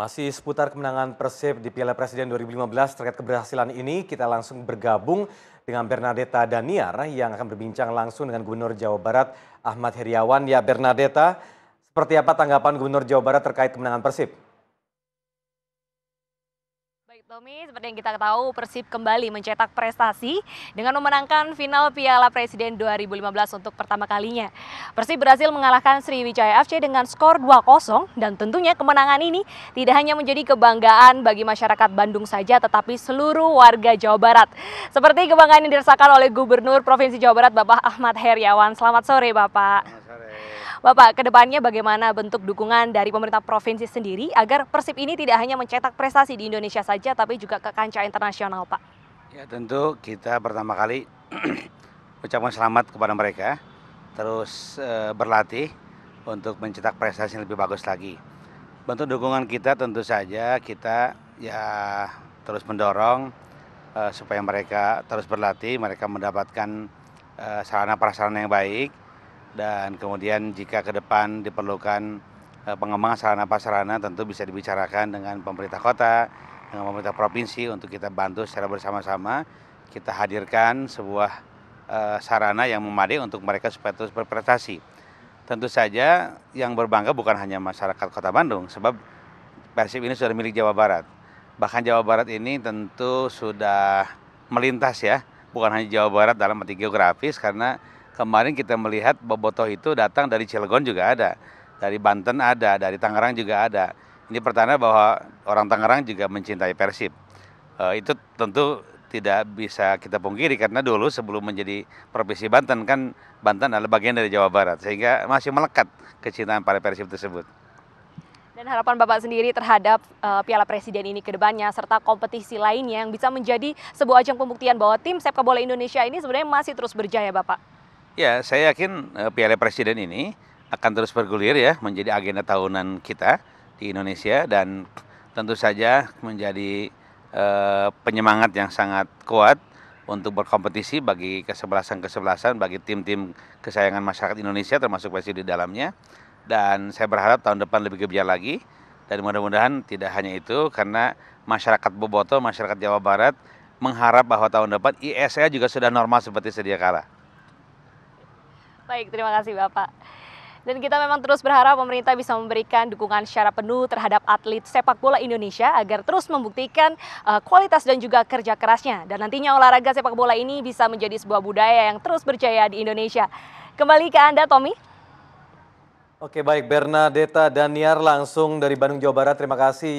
Masih seputar kemenangan Persib di Piala Presiden 2015 terkait keberhasilan ini, kita langsung bergabung dengan Bernadetta Daniar yang akan berbincang langsung dengan Gubernur Jawa Barat Ahmad Heriawan. Ya Bernadetta, seperti apa tanggapan Gubernur Jawa Barat terkait kemenangan Persib? Baik Tommy, seperti yang kita tahu Persib kembali mencetak prestasi dengan memenangkan final Piala Presiden 2015 untuk pertama kalinya. Persib berhasil mengalahkan Sriwijaya FC dengan skor 2-0 dan tentunya kemenangan ini tidak hanya menjadi kebanggaan bagi masyarakat Bandung saja tetapi seluruh warga Jawa Barat. Seperti kebanggaan yang dirasakan oleh Gubernur Provinsi Jawa Barat Bapak Ahmad Heriawan. Selamat sore Bapak. Bapak, kedepannya bagaimana bentuk dukungan dari pemerintah provinsi sendiri agar Persib ini tidak hanya mencetak prestasi di Indonesia saja, tapi juga ke kancah internasional, Pak? Ya tentu kita pertama kali ucapkan selamat kepada mereka, terus e, berlatih untuk mencetak prestasi yang lebih bagus lagi. Bentuk dukungan kita tentu saja kita ya terus mendorong uh, supaya mereka terus berlatih, mereka mendapatkan uh, eh, sarana prasarana yang baik dan kemudian jika ke depan diperlukan eh, pengembangan sarana prasarana tentu bisa dibicarakan dengan pemerintah kota, dengan pemerintah provinsi untuk kita bantu secara bersama-sama kita hadirkan sebuah eh, sarana yang memadai untuk mereka supaya terus berprestasi. Tentu saja yang berbangga bukan hanya masyarakat Kota Bandung sebab Persib ini sudah milik Jawa Barat. Bahkan Jawa Barat ini tentu sudah melintas ya, bukan hanya Jawa Barat dalam arti geografis karena Kemarin kita melihat bobotoh itu datang dari Cilegon juga ada, dari Banten ada, dari Tangerang juga ada. Ini pertanda bahwa orang Tangerang juga mencintai Persib. E, itu tentu tidak bisa kita pungkiri karena dulu sebelum menjadi provinsi Banten kan Banten adalah bagian dari Jawa Barat sehingga masih melekat kecintaan pada Persib tersebut. Dan harapan Bapak sendiri terhadap uh, Piala Presiden ini ke depannya serta kompetisi lainnya yang bisa menjadi sebuah ajang pembuktian bahwa tim sepak bola Indonesia ini sebenarnya masih terus berjaya Bapak. Ya, saya yakin eh, Piala Presiden ini akan terus bergulir ya menjadi agenda tahunan kita di Indonesia dan tentu saja menjadi uh, penyemangat yang sangat kuat untuk berkompetisi bagi kesebelasan-kesebelasan bagi tim-tim kesayangan masyarakat Indonesia termasuk Persib di dalamnya dan saya berharap tahun depan lebih gembira lagi dan mudah-mudahan tidak hanya itu karena masyarakat Boboto, masyarakat Jawa Barat mengharap bahwa tahun depan ISA e juga sudah normal seperti sedia kala. Baik, terima kasih Bapak. Dan kita memang terus berharap pemerintah bisa memberikan dukungan secara penuh terhadap atlet sepak bola Indonesia agar terus membuktikan eh, kualitas dan juga kerja kerasnya. Dan nantinya olahraga sepak bola ini bisa menjadi sebuah budaya yang terus berjaya di Indonesia. Kembali ke Anda, Tommy. Oke, baik. Bernadetta Daniar langsung dari Bandung, Jawa Barat. Terima kasih.